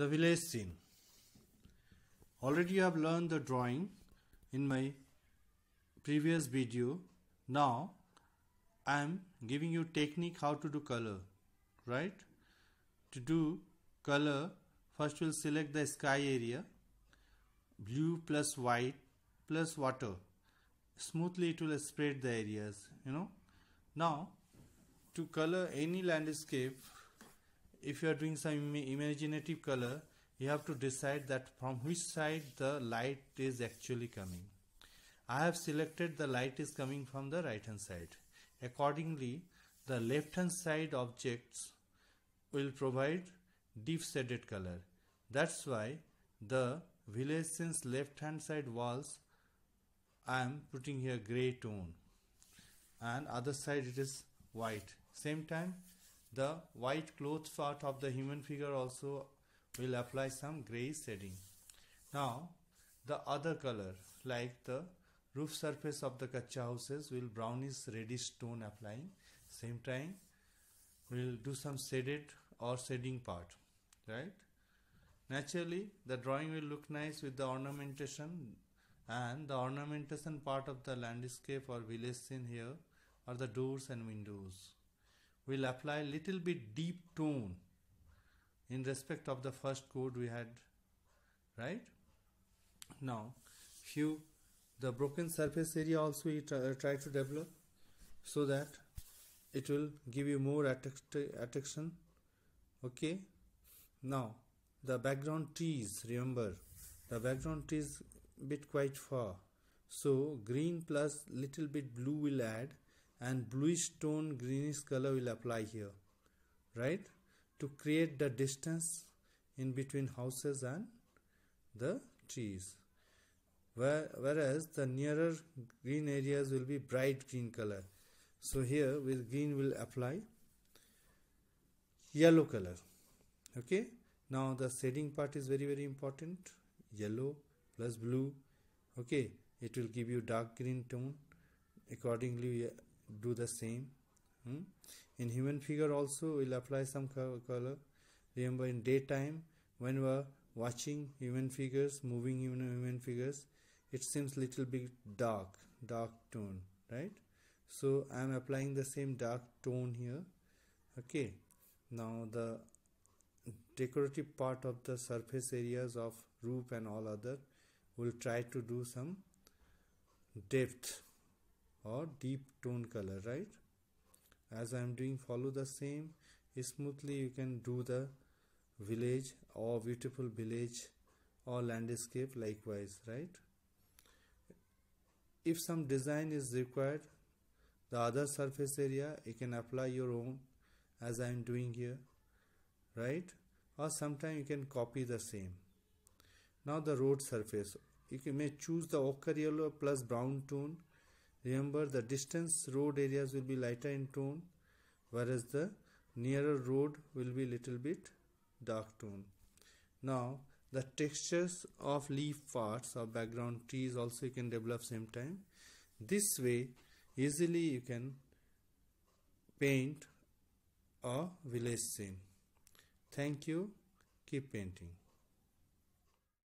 the village scene. Already you have learned the drawing in my previous video. Now I am giving you technique how to do color, right? To do color, first we'll select the sky area, blue plus white plus water. Smoothly it will spread the areas, you know. Now to color any landscape if you are doing some imaginative color you have to decide that from which side the light is actually coming I have selected the light is coming from the right hand side accordingly the left hand side objects will provide deep shaded color that's why the village since left hand side walls I am putting here gray tone and other side it is white same time the white clothes part of the human figure also will apply some gray shading. Now the other color like the roof surface of the kacha houses will brownish reddish tone applying. Same time we'll do some shaded or shading part, right? Naturally the drawing will look nice with the ornamentation and the ornamentation part of the landscape or village scene here are the doors and windows we'll apply little bit deep tone in respect of the first chord we had right now few the broken surface area also we try, try to develop so that it will give you more attraction okay now the background trees remember the background trees bit quite far so green plus little bit blue will add and bluish tone greenish color will apply here right to create the distance in between houses and the trees Where, whereas the nearer green areas will be bright green color so here with green will apply yellow color okay now the shading part is very very important yellow plus blue okay it will give you dark green tone accordingly do the same hmm? in human figure also we'll apply some color remember in daytime when we're watching human figures moving human, human figures it seems little bit dark dark tone right so I'm applying the same dark tone here okay now the decorative part of the surface areas of roof and all other will try to do some depth or deep tone color right as I'm doing follow the same smoothly you can do the village or beautiful village or landscape likewise right if some design is required the other surface area you can apply your own as I am doing here right or sometimes you can copy the same now the road surface you can may choose the ochre yellow plus brown tone Remember the distance road areas will be lighter in tone whereas the nearer road will be little bit dark tone. Now the textures of leaf parts or background trees also you can develop same time. This way easily you can paint a village scene. Thank you. Keep painting.